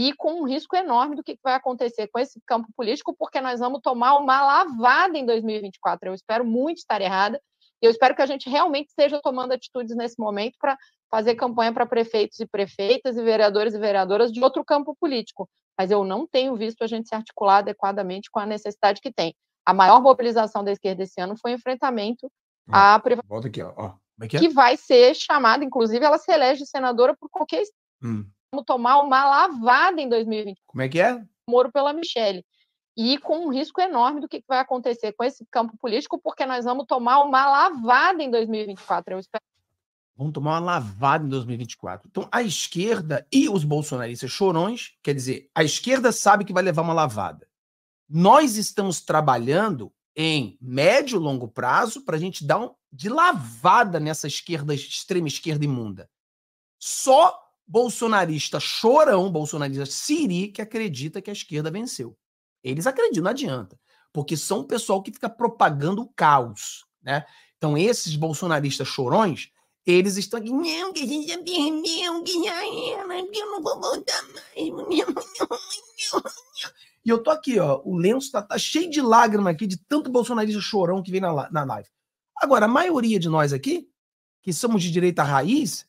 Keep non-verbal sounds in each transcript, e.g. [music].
e com um risco enorme do que vai acontecer com esse campo político, porque nós vamos tomar uma lavada em 2024. Eu espero muito estar errada, eu espero que a gente realmente esteja tomando atitudes nesse momento para fazer campanha para prefeitos e prefeitas e vereadores e vereadoras de outro campo político. Mas eu não tenho visto a gente se articular adequadamente com a necessidade que tem. A maior mobilização da esquerda esse ano foi o enfrentamento ah, à privatização. Volta aqui, ó. Como É que, é? que, vai ser chamada, inclusive, ela se elege senadora por qualquer hum tomar uma lavada em 2020. Como é que é? Moro pela Michelle. E com um risco enorme do que vai acontecer com esse campo político, porque nós vamos tomar uma lavada em 2024. Eu espero tomar uma lavada em 2024. Então, a esquerda e os bolsonaristas chorões, quer dizer, a esquerda sabe que vai levar uma lavada. Nós estamos trabalhando em médio e longo prazo para a gente dar um, de lavada nessa esquerda, extrema esquerda imunda. Só bolsonarista chorão, bolsonarista siri, que acredita que a esquerda venceu. Eles acreditam, não adianta. Porque são o pessoal que fica propagando o caos. Né? Então, esses bolsonaristas chorões, eles estão aqui. Não, que a gente já perdeu, que já era, que eu não vou voltar mais. E eu tô aqui, ó. O lenço tá, tá cheio de lágrimas aqui, de tanto bolsonarista chorão que vem na, na live. Agora, a maioria de nós aqui, que somos de direita raiz,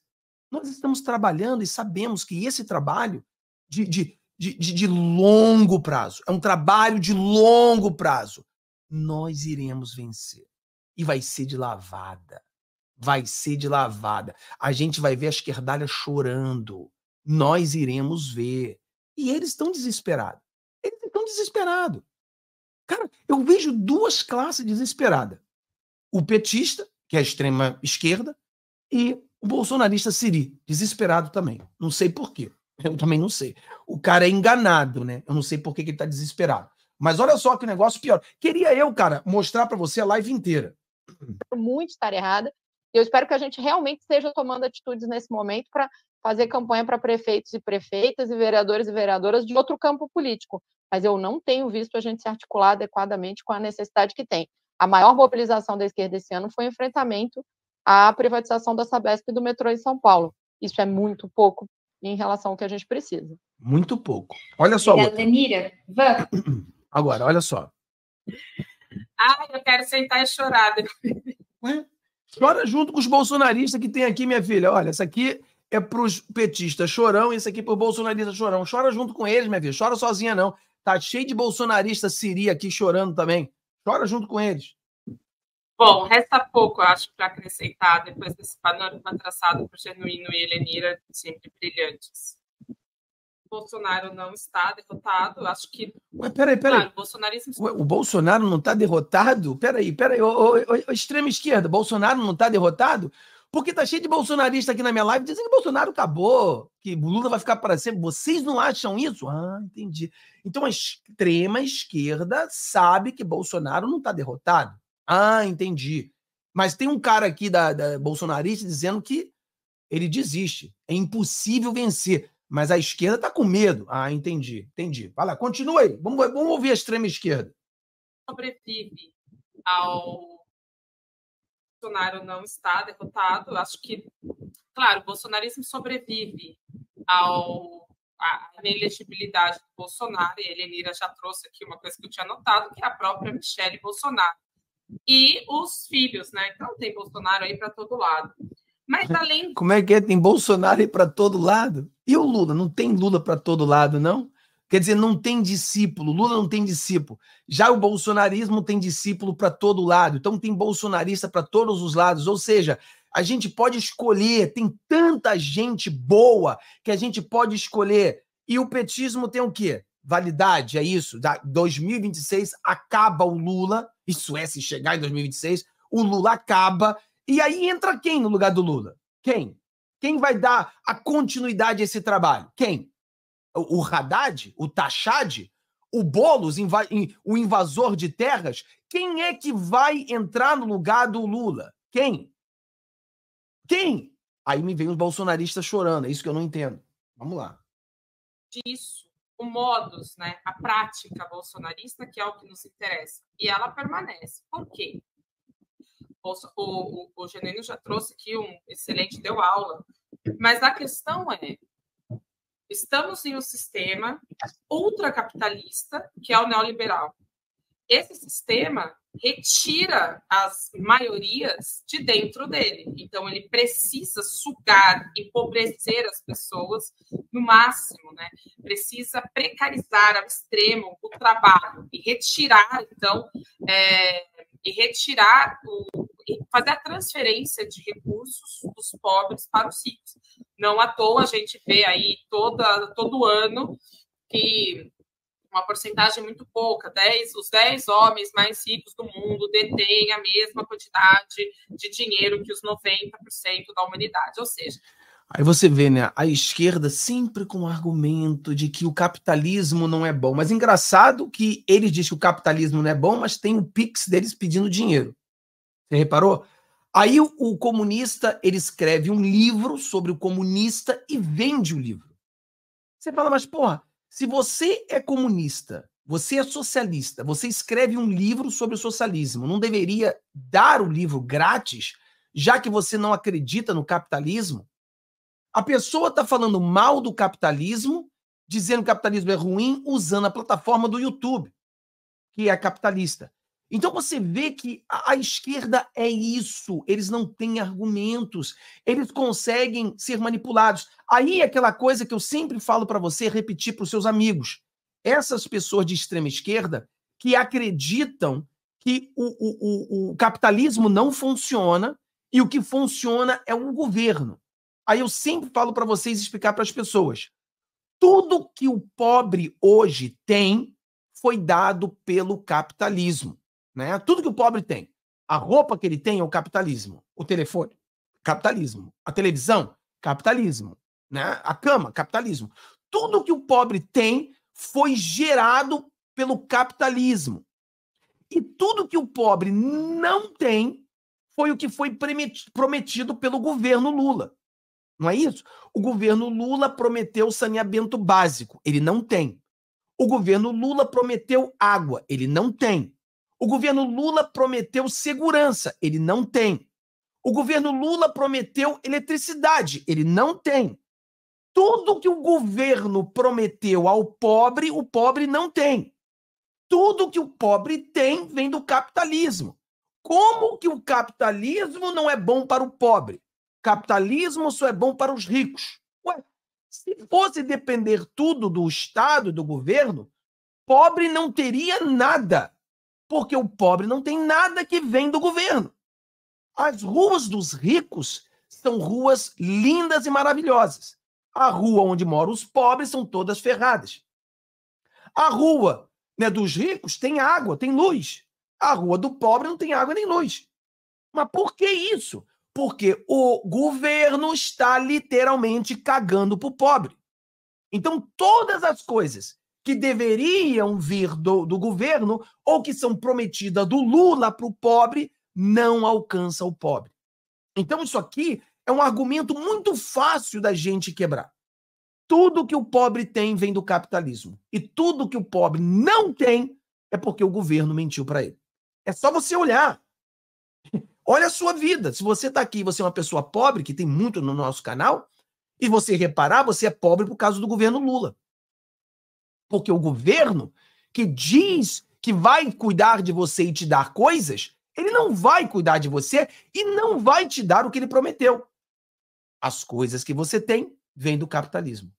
nós estamos trabalhando e sabemos que esse trabalho de, de, de, de, longo prazo, é um trabalho de longo prazo. Nós iremos vencer. E vai ser de lavada. Vai ser de lavada. A gente vai ver a esquerdalha chorando. Nós iremos ver. E eles estão desesperados. Eles estão desesperados. Cara, eu vejo duas classes desesperadas: o petista, que é a extrema esquerda, e o bolsonarista Siri, desesperado também. Não sei por quê. Eu também não sei. O cara é enganado, né? Eu não sei por que, que ele tá desesperado. Mas olha só que o negócio pior. Queria eu, cara, mostrar para você a live inteira. Muito estar errada. Eu espero que a gente realmente esteja tomando atitudes nesse momento para fazer campanha para prefeitos e prefeitas e vereadores e vereadoras de outro campo político. Mas eu não tenho visto a gente se articular adequadamente com a necessidade que tem. A maior mobilização da esquerda esse ano foi o enfrentamento a privatização da Sabesp e do metrô em São Paulo. Isso é muito pouco em relação ao que a gente precisa. Muito pouco. Olha só. Obrigada, Danira. Vamos. [clears throat] Agora, olha só. Ah, eu quero sentar e chorar. Chora junto com os bolsonaristas que tem aqui, minha filha. Olha, isso aqui é para os petistas chorão, Isso aqui é para os bolsonaristas chorão. Chora junto com eles, minha filha. Chora sozinha, não. Tá cheio de bolsonarista siri aqui chorando também. Chora junto com eles. Bom, resta pouco, eu acho, para acrescentar depois desse panorama traçado por Genuíno e Helenira, sempre brilhantes. Bolsonaro não está derrotado, acho que. Ué, peraí, peraí. Claro, o, bolsonarismo... Ué, o Bolsonaro não está derrotado? Peraí, peraí, ô, ô, ô, extrema esquerda, Bolsonaro não está derrotado? Porque tá cheio de bolsonarista aqui na minha live dizendo que Bolsonaro acabou, que Lula vai ficar para sempre. Vocês não acham isso? Ah, entendi. Então a extrema esquerda sabe que Bolsonaro não está derrotado. Ah, entendi. Mas tem um cara aqui da, da bolsonarista dizendo que ele desiste. É impossível vencer. Mas a esquerda está com medo. Ah, entendi, entendi. Vai lá, continue. aí. Vamos, vamos ouvir a extrema esquerda. Sobrevive ao Bolsonaro não está derrotado. Acho que, claro, o bolsonarismo sobrevive ao a inelegibilidade do Bolsonaro, e a Elenira já trouxe aqui uma coisa que eu tinha notado, que é a própria Michele Bolsonaro e os filhos, né? Então tem Bolsonaro aí para todo lado. Mas uhum. além. Como é que é? Tem Bolsonaro aí para todo lado? E o Lula? Não tem Lula para todo lado, não? Quer dizer, não tem discípulo. Lula não tem discípulo. Já o bolsonarismo tem discípulo para todo lado. Então tem bolsonarista para todos os lados. Ou seja, a gente pode escolher. Tem tanta gente boa que a gente pode escolher. E o petismo tem o quê? Validade, é isso. Da 2026 acaba o Lula é, e Suécia chegar em 2026, o Lula acaba. E aí entra quem no lugar do Lula? Quem? Quem vai dar a continuidade a esse trabalho? Quem? O Haddad? O Tachad? O Boulos, o invasor de terras? Quem é que vai entrar no lugar do Lula? Quem? Quem? Aí me vem os bolsonaristas chorando, é isso que eu não entendo. Vamos lá. Isso o modus, né, a prática bolsonarista, que é o que nos interessa. E ela permanece. Por quê? O, o, o Geneno já trouxe aqui um excelente, deu aula. Mas a questão é, estamos em um sistema ultracapitalista, que é o neoliberal. Esse sistema retira as maiorias de dentro dele. Então, ele precisa sugar, empobrecer as pessoas no máximo, né? Precisa precarizar ao extremo o trabalho e retirar, então, é, e retirar o, e fazer a transferência de recursos dos pobres para os ricos. Não à toa a gente vê aí toda, todo ano que uma porcentagem muito pouca, 10, os 10 homens mais ricos do mundo detêm a mesma quantidade de dinheiro que os 90% da humanidade. Ou seja, Aí você vê, né, a esquerda sempre com o argumento de que o capitalismo não é bom. Mas engraçado que ele diz que o capitalismo não é bom, mas tem o Pix deles pedindo dinheiro. Você reparou? Aí o, o comunista, ele escreve um livro sobre o comunista e vende o livro. Você fala, mas porra, se você é comunista, você é socialista, você escreve um livro sobre o socialismo, não deveria dar o livro grátis, já que você não acredita no capitalismo? A pessoa está falando mal do capitalismo, dizendo que o capitalismo é ruim, usando a plataforma do YouTube, que é capitalista. Então você vê que a, esquerda é isso, eles não têm argumentos, eles conseguem ser manipulados. Aí é aquela coisa que eu sempre falo para você repetir para os seus amigos. Essas pessoas de extrema esquerda que acreditam que o, o, o, o capitalismo não funciona e o que funciona é um governo. Aí eu sempre falo para vocês explicar para as pessoas. Tudo que o pobre hoje tem foi dado pelo capitalismo. Né? Tudo que o pobre tem. A roupa que ele tem é o capitalismo. O telefone, capitalismo. A televisão, capitalismo. Né? A cama, capitalismo. Tudo que o pobre tem foi gerado pelo capitalismo. E tudo que o pobre não tem foi o que foi prometido pelo governo Lula. Não é isso? O governo Lula prometeu saneamento básico, ele não tem. O governo Lula prometeu água, ele não tem. O governo Lula prometeu segurança, ele não tem. O governo Lula prometeu eletricidade, ele não tem. Tudo que o governo prometeu ao pobre, o pobre não tem. Tudo que o pobre tem vem do capitalismo. Como que o capitalismo não é bom para o pobre? Capitalismo só é bom para os ricos. Ué, se fosse depender tudo do Estado, do governo, pobre não teria nada. Porque o pobre não tem nada que vem do governo. As ruas dos ricos são ruas lindas e maravilhosas. A rua onde moram os pobres são todas ferradas. A rua né, dos ricos tem água, tem luz. A rua do pobre não tem água nem luz. Mas por que isso? Porque o governo está literalmente cagando para o pobre. Então, todas as coisas que deveriam vir do, do governo ou que são prometidas do Lula para o pobre, não alcança o pobre. Então, isso aqui é um argumento muito fácil da gente quebrar. Tudo que o pobre tem vem do capitalismo. E tudo que o pobre não tem é porque o governo mentiu para ele. É só você olhar. Olha a sua vida. Se você está aqui você é uma pessoa pobre, que tem muito no nosso canal, e você reparar, você é pobre por causa do governo Lula. Porque o governo que diz que vai cuidar de você e te dar coisas, ele não vai cuidar de você e não vai te dar o que ele prometeu. As coisas que você tem vêm do capitalismo.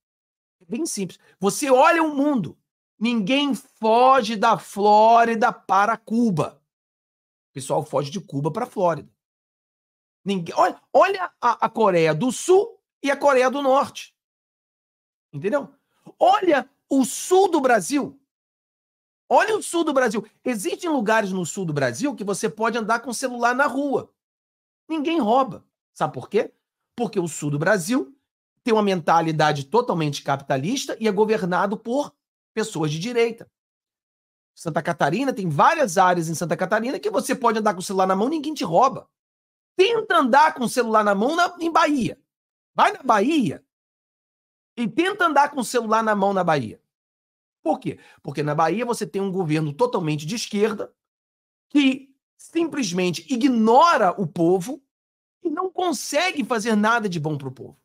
É bem simples. Você olha o mundo. Ninguém foge da Flórida para Cuba. O pessoal foge de Cuba para a Flórida. Ninguém, olha olha a, a Coreia do Sul e a Coreia do Norte. Entendeu? Olha o sul do Brasil. Olha o sul do Brasil. Existem lugares no sul do Brasil que você pode andar com celular na rua. Ninguém rouba. Sabe por quê? Porque o sul do Brasil tem uma mentalidade totalmente capitalista e é governado por pessoas de direita. Santa Catarina tem várias áreas em Santa Catarina que você pode andar com o celular na mão, ninguém te rouba. Tenta andar com o celular na mão na, em Bahia. Vai na Bahia, e tenta andar com o celular na mão na Bahia. Por quê? Porque na Bahia você tem um governo totalmente de esquerda que simplesmente ignora o povo e não consegue fazer nada de bom para o povo.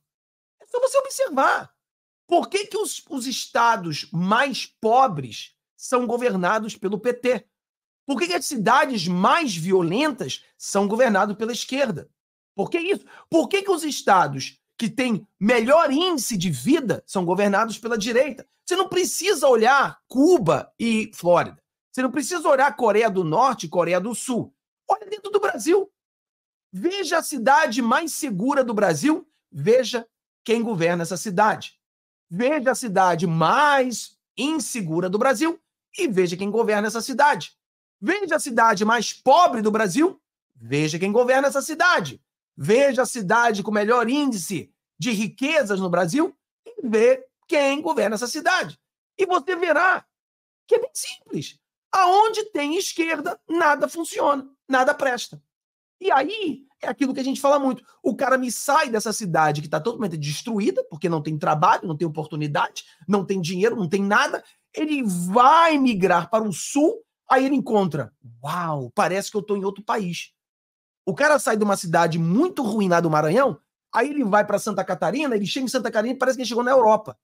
É só você observar. Por que, que os, os estados mais pobres são governados pelo PT? Por que, que as cidades mais violentas são governadas pela esquerda? Por que isso? Por que, que os estados que tem melhor índice de vida são governados pela direita. Você não precisa olhar Cuba e Flórida. Você não precisa olhar Coreia do Norte e Coreia do Sul. Olha dentro do Brasil. Veja a cidade mais segura do Brasil, veja quem governa essa cidade. Veja a cidade mais insegura do Brasil e veja quem governa essa cidade. Veja a cidade mais pobre do Brasil, veja quem governa essa cidade. Veja a cidade com o melhor índice de riquezas no Brasil e vê quem governa essa cidade. E você verá que é bem simples. Aonde tem esquerda, nada funciona, nada presta. E aí é aquilo que a gente fala muito. O cara me sai dessa cidade que está totalmente destruída, porque não tem trabalho, não tem oportunidade, não tem dinheiro, não tem nada. Ele vai migrar para o sul, aí ele encontra. Uau, parece que eu estou em outro país. O cara sai de uma cidade muito ruim lá do Maranhão, aí ele vai para Santa Catarina, ele chega em Santa Catarina e parece que ele chegou na Europa.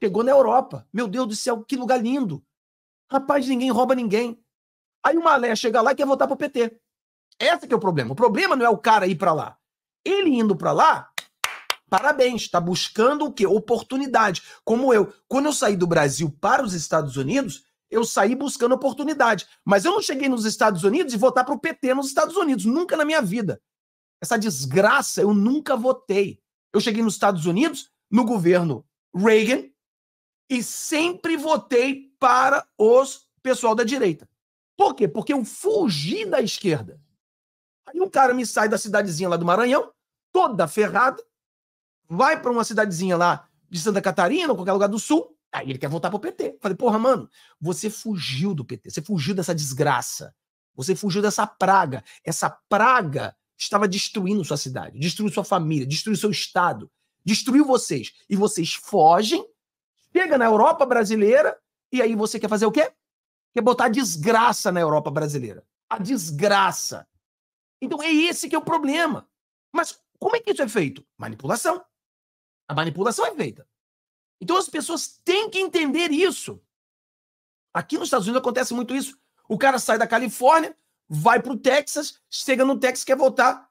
Chegou na Europa. Meu Deus do céu, que lugar lindo. Rapaz, ninguém rouba ninguém. Aí o Malé chega lá e quer votar pro PT. Esse que é o problema. O problema não é o cara ir para lá. Ele indo para lá, parabéns, está buscando o quê? Oportunidade. Como eu. Quando eu saí do Brasil para os Estados Unidos, eu saí buscando oportunidade. Mas eu não cheguei nos Estados Unidos e votar para o PT nos Estados Unidos, nunca na minha vida. Essa desgraça eu nunca votei. Eu cheguei nos Estados Unidos, no governo Reagan, e sempre votei para os pessoal da direita. Por quê? Porque eu fugi da esquerda. Aí um cara me sai da cidadezinha lá do Maranhão, toda ferrada, vai para uma cidadezinha lá de Santa Catarina, ou qualquer lugar do sul, Aí ele quer voltar pro PT. Falei, porra, mano, você fugiu do PT, você fugiu dessa desgraça, você fugiu dessa praga. Essa praga estava destruindo sua cidade, destruindo sua família, destruindo seu estado, destruiu vocês. E vocês fogem, chega na Europa brasileira, e aí você quer fazer o quê? Quer botar a desgraça na Europa brasileira. A desgraça. Então é esse que é o problema. Mas como é que isso é feito? Manipulação. A manipulação é feita. Então as pessoas têm que entender isso. Aqui nos Estados Unidos acontece muito isso. O cara sai da Califórnia, vai para o Texas, chega no Texas quer voltar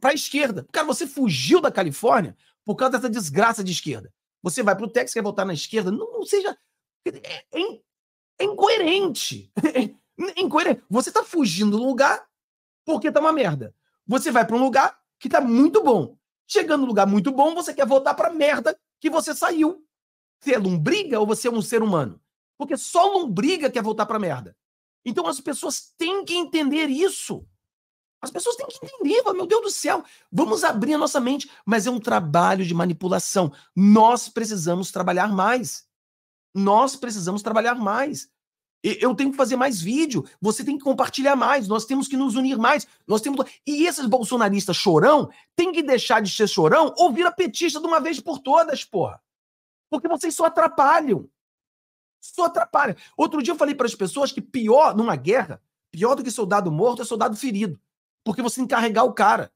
para a esquerda. Cara, você fugiu da Califórnia por causa dessa desgraça de esquerda. Você vai para o Texas quer voltar na esquerda. Não, não seja. É, é incoerente. É incoerente. [laughs] Você está fugindo do lugar porque tá uma merda. Você vai para um lugar que tá muito bom. Chegando no lugar muito bom, você quer voltar para merda que você saiu. Você é lombriga ou você é um ser humano? Porque só lombriga quer voltar pra merda. Então as pessoas têm que entender isso. As pessoas têm que entender, meu Deus do céu, vamos abrir a nossa mente, mas é um trabalho de manipulação. Nós precisamos trabalhar mais. Nós precisamos trabalhar mais. Eu tenho que fazer mais vídeo, você tem que compartilhar mais, nós temos que nos unir mais, nós temos. E esses bolsonaristas chorão tem que deixar de ser chorão ou vira petista de uma vez por todas, porra. Porque vocês só atrapalham. Só atrapalham. Outro dia eu falei para as pessoas que pior numa guerra, pior do que soldado morto é soldado ferido. Porque você encarregar o cara.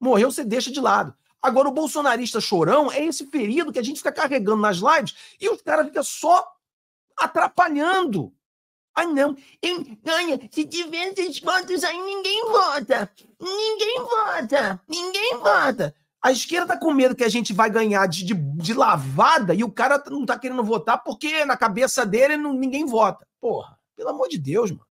Morreu, você deixa de lado. Agora, o bolsonarista chorão é esse ferido que a gente fica carregando nas lives e os caras fica só atrapalhando. Ai não. Olha, se tiver esses votos aí, ninguém vota. Ninguém vota. Ninguém vota. A esquerda tá com medo que a gente vai ganhar de, de, de lavada e o cara tá, não tá querendo votar porque na cabeça dele não, ninguém vota. Porra, pelo amor de Deus, mano.